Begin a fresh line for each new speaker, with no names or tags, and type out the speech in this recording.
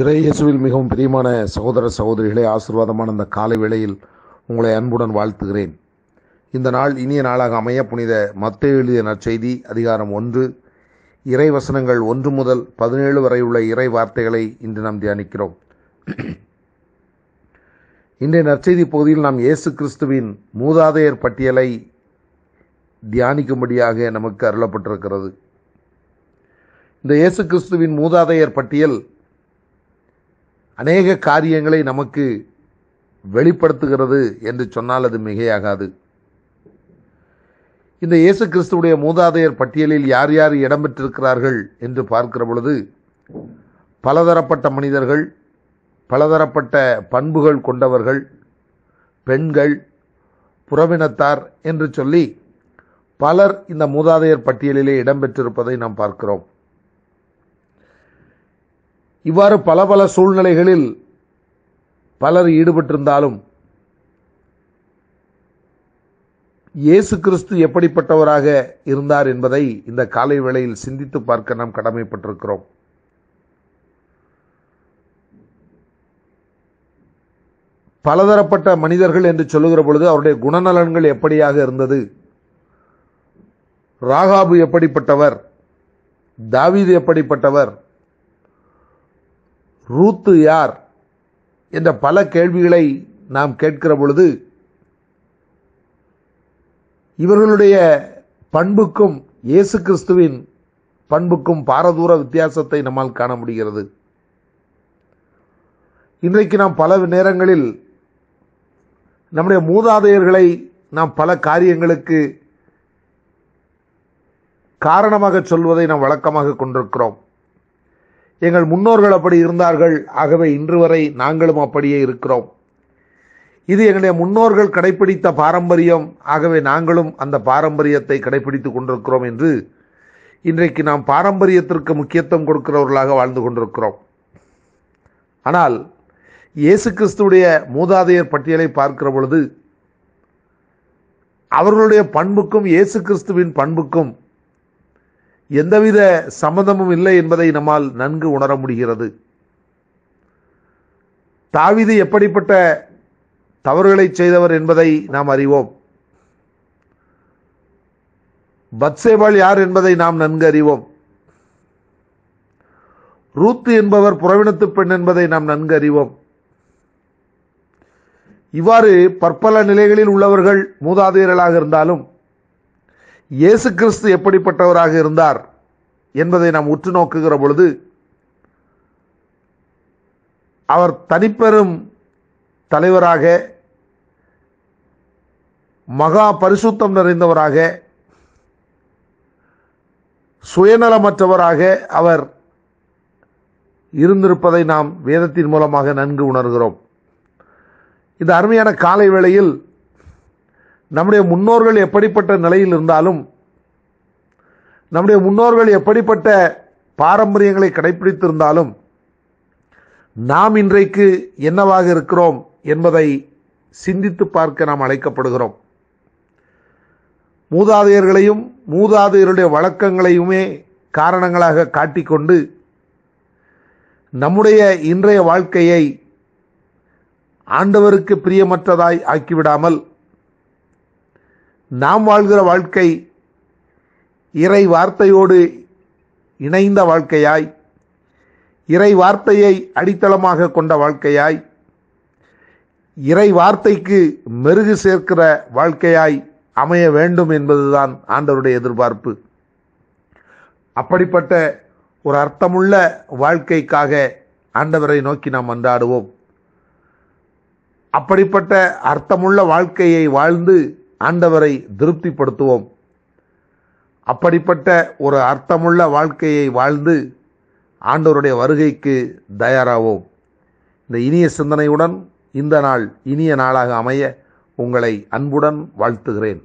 இறையேசுவில் மிகவும் பிரியமான சகோதர சகோதரிகளை ஆசிர்வாதமான இந்த காலை வேளையில் உங்களை அன்புடன் வாழ்த்துகிறேன் இந்த நாள் இனிய நாளாக அமைய புனித மத்திய எழுதிய நற்செய்தி அதிகாரம் ஒன்று இறை வசனங்கள் ஒன்று முதல் பதினேழு வரை உள்ள இறை வார்த்தைகளை இன்று நாம் தியானிக்கிறோம் இன்றைய நற்செய்தி பகுதியில் நாம் இயேசு கிறிஸ்துவின் மூதாதையர் பட்டியலை தியானிக்கும்படியாக நமக்கு அருளப்பட்டிருக்கிறது இந்த இயேசு கிறிஸ்துவின் மூதாதையர் பட்டியல் அநேக காரியங்களை நமக்கு வெளிப்படுத்துகிறது என்று சொன்னால் அது மிகையாகாது இந்த இயேசு கிறிஸ்துவுடைய மூதாதையர் பட்டியலில் யார் யார் இடம்பெற்றிருக்கிறார்கள் என்று பார்க்கிற பொழுது பலதரப்பட்ட மனிதர்கள் பலதரப்பட்ட பண்புகள் கொண்டவர்கள் பெண்கள் புறவினத்தார் என்று சொல்லி பலர் இந்த மூதாதையர் பட்டியலிலே இடம்பெற்றிருப்பதை நாம் பார்க்கிறோம் இவ்வாறு பல பல சூழ்நிலைகளில் பலர் ஈடுபட்டிருந்தாலும் இயேசு கிறிஸ்து எப்படிப்பட்டவராக இருந்தார் என்பதை இந்த காலை வேளையில் சிந்தித்து பார்க்க நாம் கடமைப்பட்டிருக்கிறோம் பலதரப்பட்ட மனிதர்கள் என்று சொல்லுகிற பொழுது அவருடைய குணநலன்கள் எப்படியாக இருந்தது ராகாபு எப்படிப்பட்டவர் தாவீது எப்படிப்பட்டவர் ரூத்து யார் என்ற பல கேள்விகளை நாம் கேட்கிற பொழுது இவர்களுடைய பண்புக்கும் இயேசு கிறிஸ்துவின் பண்புக்கும் பாரதூர வித்தியாசத்தை நம்மால் காண முடிகிறது இன்றைக்கு நாம் பல நேரங்களில் நம்முடைய மூதாதையர்களை நாம் பல காரியங்களுக்கு காரணமாக சொல்வதை நாம் வழக்கமாக கொண்டிருக்கிறோம் எங்கள் முன்னோர்கள் அப்படி இருந்தார்கள் ஆகவே இன்று வரை நாங்களும் அப்படியே இருக்கிறோம் இது எங்களுடைய முன்னோர்கள் கடைபிடித்த பாரம்பரியம் ஆகவே நாங்களும் அந்த பாரம்பரியத்தை கடைபிடித்துக் கொண்டிருக்கிறோம் என்று இன்றைக்கு நாம் பாரம்பரியத்திற்கு முக்கியத்துவம் கொடுக்கிறவர்களாக வாழ்ந்து கொண்டிருக்கிறோம் ஆனால் இயேசு கிறிஸ்துடைய மூதாதையர் பட்டியலை பார்க்கிற பொழுது அவர்களுடைய பண்புக்கும் இயேசு கிறிஸ்துவின் பண்புக்கும் எந்தவித சம்பந்தமும் இல்லை என்பதை நம்மால் நன்கு உணர முடிகிறது தாவிது எப்படிப்பட்ட தவறுகளை செய்தவர் என்பதை நாம் அறிவோம் பத்சேபாள் யார் என்பதை நாம் நன்கு அறிவோம் ரூத்து என்பவர் புறவினத்து பெண் என்பதை நாம் நன்கு அறிவோம் இவ்வாறு பற்பல நிலைகளில் உள்ளவர்கள் மூதாதையர்களாக இருந்தாலும் இயேசு கிறிஸ்து எப்படிப்பட்டவராக இருந்தார் என்பதை நாம் உற்று நோக்குகிற பொழுது அவர் தனிப்பெரும் தலைவராக மகா பரிசுத்தம் நிறைந்தவராக சுயநலமற்றவராக அவர் இருந்திருப்பதை நாம் வேதத்தின் மூலமாக நன்கு உணர்கிறோம் இந்த அருமையான காலை வேளையில் நம்முடைய முன்னோர்கள் எப்படிப்பட்ட நிலையில் இருந்தாலும் நம்முடைய முன்னோர்கள் எப்படிப்பட்ட பாரம்பரியங்களை கடைபிடித்திருந்தாலும் நாம் இன்றைக்கு என்னவாக இருக்கிறோம் என்பதை சிந்தித்து பார்க்க நாம் அழைக்கப்படுகிறோம் மூதாதையர்களையும் மூதாதையருடைய வழக்கங்களையுமே காரணங்களாக காட்டிக்கொண்டு நம்முடைய இன்றைய வாழ்க்கையை ஆண்டவருக்கு பிரியமற்றதாய் ஆக்கிவிடாமல் நாம் வாழ்கிற வாழ்க்கை இறை வார்த்தையோடு இணைந்த வாழ்க்கையாய் இறை வார்த்தையை அடித்தளமாக கொண்ட வாழ்க்கையாய் இறை வார்த்தைக்கு மெருகு சேர்க்கிற வாழ்க்கையாய் அமைய வேண்டும் என்பதுதான் ஆண்டவருடைய எதிர்பார்ப்பு அப்படிப்பட்ட ஒரு அர்த்தமுள்ள வாழ்க்கைக்காக ஆண்டவரை நோக்கி நாம் வந்தாடுவோம் அப்படிப்பட்ட அர்த்தமுள்ள வாழ்க்கையை வாழ்ந்து ஆண்டவரை திருப்திப்படுத்துவோம் அப்படிப்பட்ட ஒரு அர்த்தமுள்ள வாழ்க்கையை வாழ்ந்து ஆண்டவருடைய வருகைக்கு தயாராவோம் இந்த இனிய சிந்தனையுடன் இந்த நாள் இனிய நாளாக அமைய உங்களை அன்புடன் வாழ்த்துகிறேன்